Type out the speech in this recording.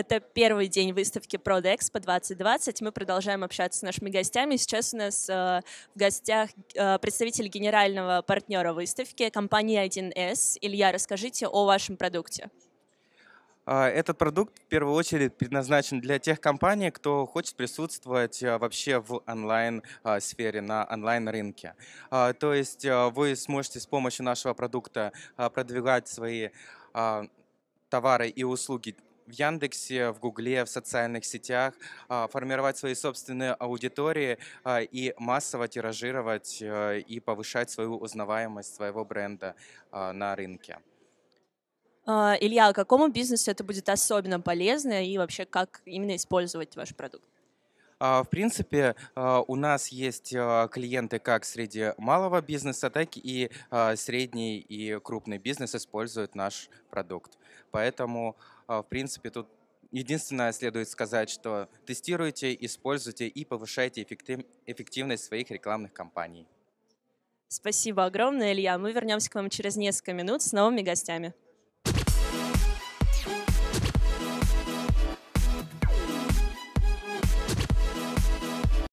Это первый день выставки ProDexpo 2020. Мы продолжаем общаться с нашими гостями. Сейчас у нас э, в гостях э, представитель генерального партнера выставки компании 1С. Илья, расскажите о вашем продукте. А, этот продукт в первую очередь предназначен для тех компаний, кто хочет присутствовать э, вообще в онлайн-сфере, а, на онлайн-рынке. А, то есть э, вы сможете с помощью нашего продукта продвигать свои товары и услуги в Яндексе, в Гугле, в социальных сетях, а, формировать свои собственные аудитории а, и массово тиражировать а, и повышать свою узнаваемость своего бренда на рынке. Илья, какому бизнесу это будет особенно полезно и вообще как именно использовать ваш продукт? А, в принципе, а, у нас есть а, клиенты как среди малого бизнеса, так и средний и крупный бизнес используют наш продукт. Поэтому, в принципе, тут единственное следует сказать, что тестируйте, используйте и повышайте эффективность своих рекламных кампаний. Спасибо огромное, Илья. Мы вернемся к вам через несколько минут с новыми гостями.